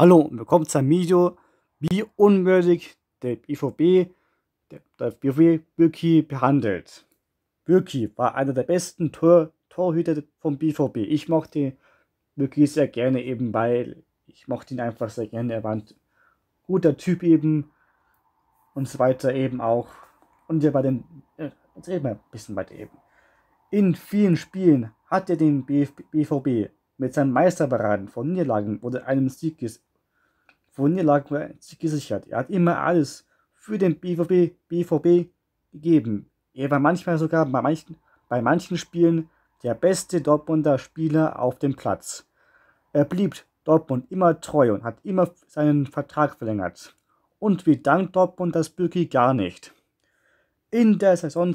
Hallo und willkommen zu einem Video, wie unwürdig der BVB, der, der BVB Bürki behandelt. Birki war einer der besten Tor, Torhüter vom BVB. Ich mochte Birki sehr gerne eben, weil ich mochte ihn einfach sehr gerne. Er war ein guter Typ eben und so weiter eben auch. Und er war den, äh, jetzt reden wir ein bisschen weiter eben. In vielen Spielen hat er den BVB mit seinen Meisterberaten von Niederlagen oder einem Sieg Wunderlag gesichert. Er hat immer alles für den BVB, BVB gegeben. Er war manchmal sogar bei manchen, bei manchen Spielen der beste Dortmunder Spieler auf dem Platz. Er blieb Dortmund immer treu und hat immer seinen Vertrag verlängert. Und wie dank Dortmund das Bürki gar nicht. In der Saison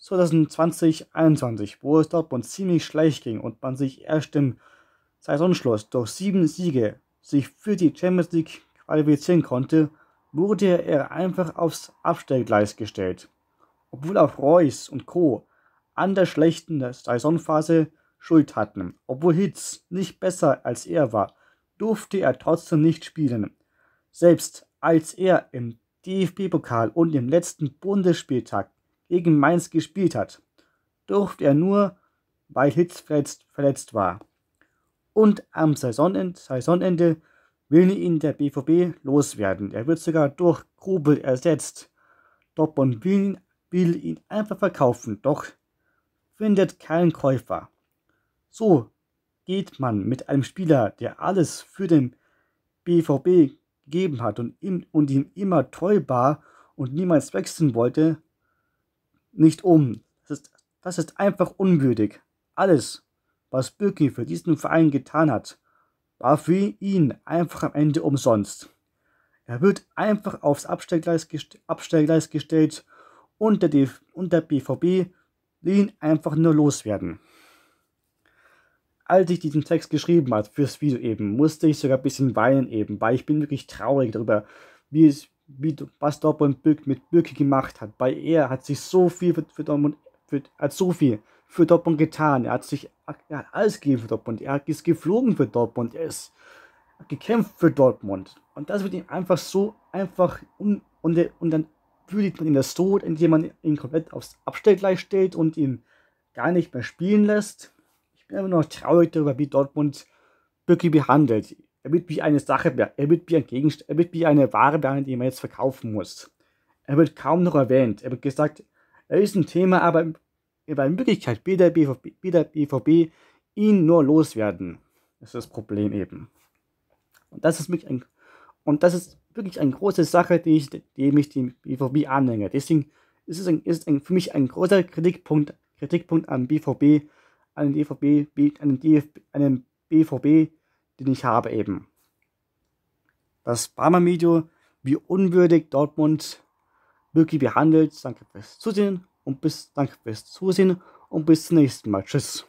2020-21, wo es Dortmund ziemlich schlecht ging und man sich erst im Saisonschluss durch sieben Siege sich für die Champions League qualifizieren konnte, wurde er einfach aufs Abstellgleis gestellt. Obwohl auch Reus und Co. an der schlechten Saisonphase Schuld hatten, obwohl Hitz nicht besser als er war, durfte er trotzdem nicht spielen. Selbst als er im DFB-Pokal und im letzten Bundesspieltag gegen Mainz gespielt hat, durfte er nur, weil Hitz verletzt, verletzt war. Und am Saisonend, Saisonende will ihn der BVB loswerden. Er wird sogar durch Grubel ersetzt. Dortmund will ihn, will ihn einfach verkaufen, doch findet keinen Käufer. So geht man mit einem Spieler, der alles für den BVB gegeben hat und ihm, und ihm immer treu war und niemals wechseln wollte, nicht um. Das ist, das ist einfach unwürdig. Alles, was Birki für diesen Verein getan hat, war für ihn einfach am Ende umsonst. Er wird einfach aufs Abstellgleis, gest Abstellgleis gestellt und der, und der BVB will ihn einfach nur loswerden. Als ich diesen Text geschrieben habe fürs Video eben, musste ich sogar ein bisschen weinen eben, weil ich bin wirklich traurig darüber, wie es, wie, was Dortmund mit Birki gemacht hat, weil er hat sich so viel für, für Dortmund, für, hat so viel für Dortmund getan. Er hat sich er hat alles gegeben für Dortmund. Er ist geflogen für Dortmund. Er ist gekämpft für Dortmund. Und das wird ihm einfach so einfach und, und, und dann würdigt man ihn das Tod, indem man ihn komplett aufs Abstellgleis stellt und ihn gar nicht mehr spielen lässt. Ich bin immer noch traurig darüber, wie Dortmund Bücki behandelt. Er wird wie eine Sache, er wird wie ein Gegenstand, er wird wie eine Ware behandelt, die man jetzt verkaufen muss. Er wird kaum noch erwähnt. Er wird gesagt, er ist ein Thema, aber weil in Wirklichkeit will der BVB, will der BVB ihn nur loswerden. Das ist das Problem eben. Und das ist wirklich ein, und das ist wirklich eine große Sache, die ich, die ich dem BVB anhänge. Deswegen ist es, ein, ist ein, für mich ein großer Kritikpunkt, Kritikpunkt am BVB, an den BVB, an den DFB, an den BVB, den ich habe eben. Das Barmer Video, wie unwürdig Dortmund wirklich behandelt, danke fürs Zusehen und bis danke fürs Zusehen und bis zum nächsten Mal. Tschüss.